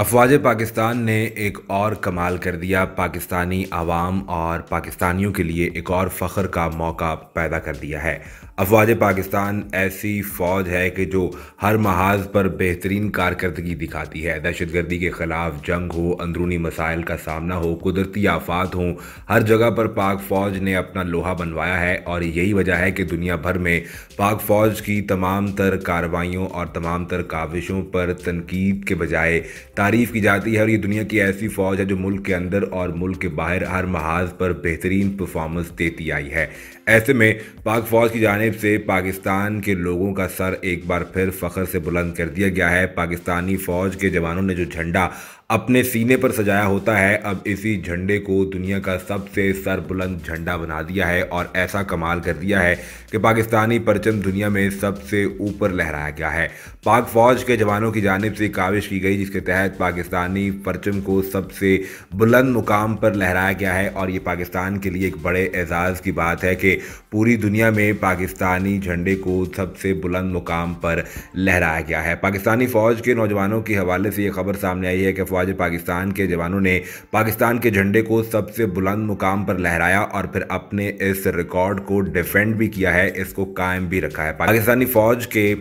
अफवाज पाकिस्तान ने एक और कमाल कर दिया पाकिस्तानी आवाम और पाकिस्तानियों के लिए एक और फ़ख्र का मौका पैदा कर दिया है अफवाज पाकिस्तान ऐसी फ़ौज है कि जो हर महाज पर बेहतरीन कारकर्दगी दिखाती है दहशत गर्दी के ख़िलाफ़ जंग हो अंदरूनी मसाइल का सामना हो कुदरती आफात हो हर जगह पर पाक फ़ौज ने अपना लोहा बनवाया है और यही वजह है कि दुनिया भर में पाक फ़ौज की तमाम तर कार्रवाइयों और तमाम तर काविशों पर तनकीद के बजाय तारीफ़ की जाती है और ये दुनिया की ऐसी फ़ौज है जो मुल्क के अंदर और मुल्क के बाहर हर महाज पर बेहतरीन परफॉर्मेंस देती आई है ऐसे में पाक फ़ौज की जानब जानब से पाकिस्तान के लोगों का सर एक बार फिर फ़खर से बुलंद कर दिया गया है पाकिस्तानी फ़ौज के जवानों ने जो झंडा अपने सीने पर सजाया होता है अब इसी झंडे को दुनिया का सबसे सर बुलंद झंडा बना दिया है और ऐसा कमाल कर दिया है कि पाकिस्तानी परचम दुनिया में सबसे ऊपर लहराया गया है पाक फ़ौज के जवानों की जानब से काविश की गई जिसके तहत पाकिस्तानी परचम को सबसे बुलंद मुकाम पर लहराया गया है और ये पाकिस्तान के लिए एक बड़े एजाज़ की बात है कि पूरी दुनिया में पाकिस्तान पाकिस्तानी झंडे को सबसे बुलंद मुकाम पर लहराया गया है पाकिस्तानी फौज के नौजवानों के हवाले से ये खबर सामने आई है कि फौज पाकिस्तान के जवानों ने पाकिस्तान के झंडे को सबसे बुलंद मुकाम पर लहराया और फिर अपने इस रिकॉर्ड को डिफेंड भी किया है इसको कायम भी रखा है पाकिस्तानी फौज के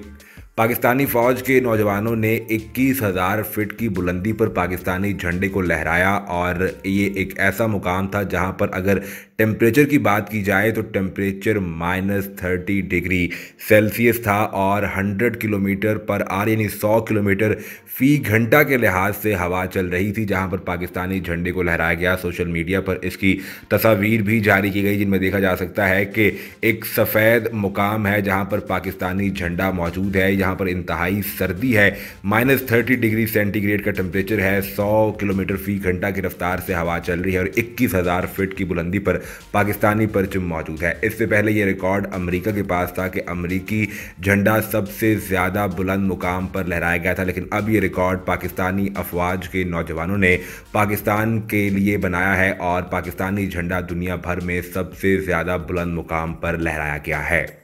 पाकिस्तानी फौज के नौजवानों ने इक्कीस हज़ार फिट की बुलंदी पर पाकिस्तानी झंडे को लहराया और ये एक ऐसा मुकाम था जहां पर अगर टेम्परेचर की बात की जाए तो temperature minus thirty degree celsius था और हंड्रेड किलोमीटर पर आर यानी सौ किलोमीटर फी घंटा के लिहाज से हवा चल रही थी जहां पर पाकिस्तानी झंडे को लहराया गया सोशल मीडिया पर इसकी तस्वीर भी जारी की गई जिनमें देखा जा सकता है कि एक सफ़ेद मुकाम है जहाँ पर पाकिस्तानी झंडा मौजूद है यहाँ यहाँ पर इंतहाई सर्दी है माइनस थर्टी डिग्री सेंटीग्रेड का टेम्परेचर है सौ किलोमीटर फी घंटा की रफ्तार से हवा चल रही है और इक्कीस हज़ार फिट की बुलंदी पर पाकिस्तानी परचम मौजूद है इससे पहले यह रिकॉर्ड अमरीका के पास था कि अमरीकी झंडा सबसे ज़्यादा बुलंद मुकाम पर लहराया गया था लेकिन अब यह रिकॉर्ड पाकिस्तानी अफवाज के नौजवानों ने पाकिस्तान के लिए बनाया है और पाकिस्तानी झंडा दुनिया भर में सबसे ज़्यादा बुलंद मुकाम पर लहराया गया है